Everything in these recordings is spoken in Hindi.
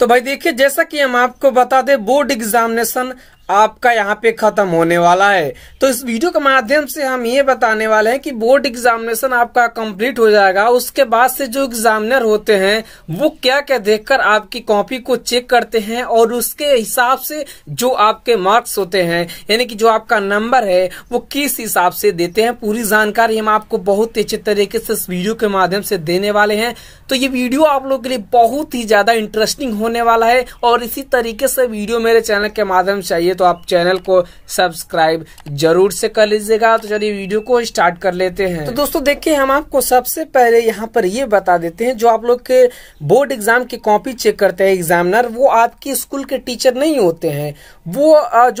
तो भाई देखिए जैसा कि हम आपको बता दें बोर्ड एग्जामिनेशन आपका यहाँ पे खत्म होने वाला है तो इस वीडियो के माध्यम से हम ये बताने वाले हैं कि बोर्ड एग्जामिनेशन आपका कंप्लीट हो जाएगा उसके बाद से जो एग्जामिनर होते हैं वो क्या क्या देखकर आपकी कॉपी को चेक करते हैं और उसके हिसाब से जो आपके मार्क्स होते हैं यानी कि जो आपका नंबर है वो किस हिसाब से देते हैं पूरी जानकारी हम आपको बहुत ही अच्छे तरीके से इस वीडियो के माध्यम से देने वाले हैं तो ये वीडियो आप लोग के लिए बहुत ही ज्यादा इंटरेस्टिंग होने वाला है और इसी तरीके से वीडियो मेरे चैनल के माध्यम से चाहिए तो आप चैनल को सब्सक्राइब जरूर से कर लीजिएगा तो चलिए वीडियो को स्टार्ट कर लेते हैं तो दोस्तों देखिए हम आपको सबसे पहले यहाँ पर ये बता देते हैं जो आप लोग के बोर्ड एग्जाम की कॉपी चेक करते हैं एग्जामिनर वो आपके स्कूल के टीचर नहीं होते हैं वो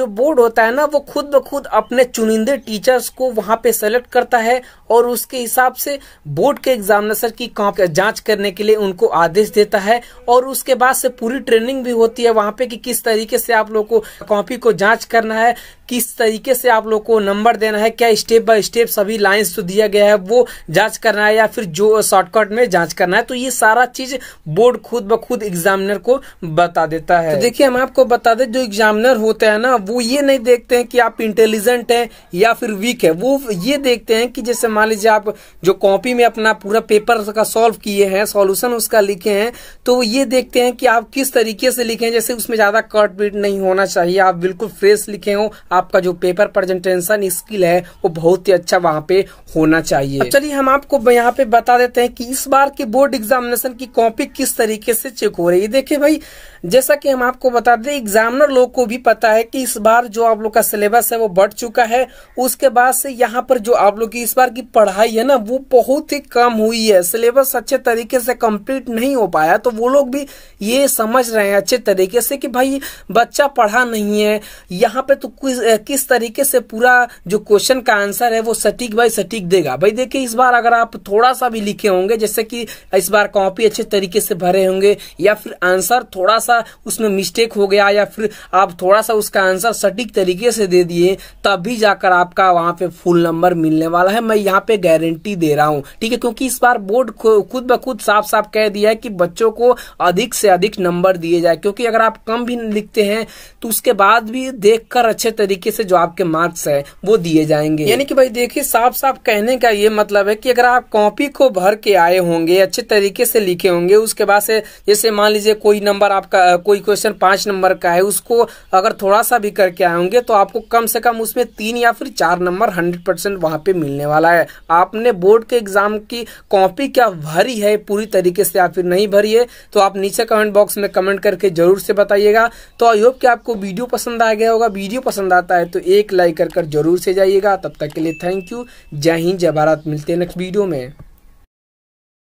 जो बोर्ड होता है ना वो खुद ब खुद अपने चुनिंदे टीचर्स को वहां पे सेलेक्ट करता है और उसके हिसाब से बोर्ड के एग्जामिनर की जांच करने के लिए उनको आदेश देता है और उसके बाद से पूरी ट्रेनिंग भी होती है वहां पे कि किस तरीके से आप लोगों को कॉपी को जांच करना है किस तरीके से आप लोग को नंबर देना है क्या स्टेप बाय स्टेप सभी लाइंस जो दिया गया है वो जांच करना है या फिर जो शॉर्टकट में जांच करना है तो ये सारा चीज बोर्ड खुद ब खुद एग्जामिनर को बता देता है तो देखिए हम आपको बता दें जो एग्जामिनर होते हैं ना वो ये नहीं देखते हैं कि आप इंटेलिजेंट हैं या फिर वीक है वो ये देखते हैं कि जैसे मान लीजिए आप जो कॉपी में अपना पूरा पेपर का सॉल्व किए हैं सोल्यूशन उसका लिखे हैं तो ये देखते हैं कि आप किस तरीके से लिखे हैं जैसे उसमें ज्यादा कट नहीं होना चाहिए आप बिल्कुल फ्रेश लिखे हो आपका जो पेपर प्रेजेंटेशन स्किल है वो बहुत ही अच्छा वहाँ पे होना चाहिए चलिए हम आपको यहाँ पे बता देते हैं कि इस बार के बोर्ड एग्जामिनेशन की कॉपी किस तरीके से चेक हो रही है देखिए भाई जैसा कि हम आपको बता दें एग्जामिनर लोग को भी पता है कि इस बार जो आप लोग का सिलेबस है वो बढ़ चुका है उसके बाद से यहाँ पर जो आप लोग की इस बार की पढ़ाई है ना वो बहुत ही कम हुई है सिलेबस अच्छे तरीके से कंप्लीट नहीं हो पाया तो वो लोग भी ये समझ रहे हैं अच्छे तरीके से कि भाई बच्चा पढ़ा नहीं है यहाँ पे तो कुछ किस तरीके से पूरा जो क्वेश्चन का आंसर है वो सटीक बाई सटीक देगा भाई देखिए इस बार अगर आप थोड़ा सा भी लिखे होंगे जैसे कि इस बार कॉपी अच्छे तरीके से भरे होंगे या फिर आंसर थोड़ा सा उसमें मिस्टेक हो गया या फिर आप थोड़ा सा उसका आंसर सटीक तरीके से दे दिए तभी जाकर आपका वहां पे फुल नंबर मिलने वाला है मैं यहाँ पे गारंटी दे रहा हूँ ठीक है क्योंकि इस बार बोर्ड खुद ब खुद साफ साफ कह दिया है कि बच्चों को अधिक से अधिक नंबर दिए जाए क्योंकि अगर आप कम भी लिखते हैं तो उसके बाद भी देखकर अच्छे तरीके तरीके से जो आपके मार्क्स है वो दिए जाएंगे यानी कि भाई देखिए साफ साफ कहने का ये मतलब है कि अगर आप कॉपी को भर के आए होंगे अच्छे तरीके से लिखे होंगे उसके बाद से जैसे मान लीजिए कोई नंबर आपका कोई क्वेश्चन पांच नंबर का है उसको अगर थोड़ा सा भी करके आए होंगे तो आपको कम से कम उसमें तीन या फिर चार नंबर हंड्रेड परसेंट वहां पे मिलने वाला है आपने बोर्ड के एग्जाम की कॉपी क्या भरी है पूरी तरीके से या फिर नहीं भरी है तो आप नीचे कमेंट बॉक्स में कमेंट करके जरूर से बताइएगा तो आई होप कि आपको वीडियो पसंद आ गया होगा वीडियो पसंद आता आता है तो एक लाइक कर कर जरूर से जाइएगा तब तक के लिए थैंक यू जय हिंद जय भारत मिलते हैं नेक्स्ट वीडियो में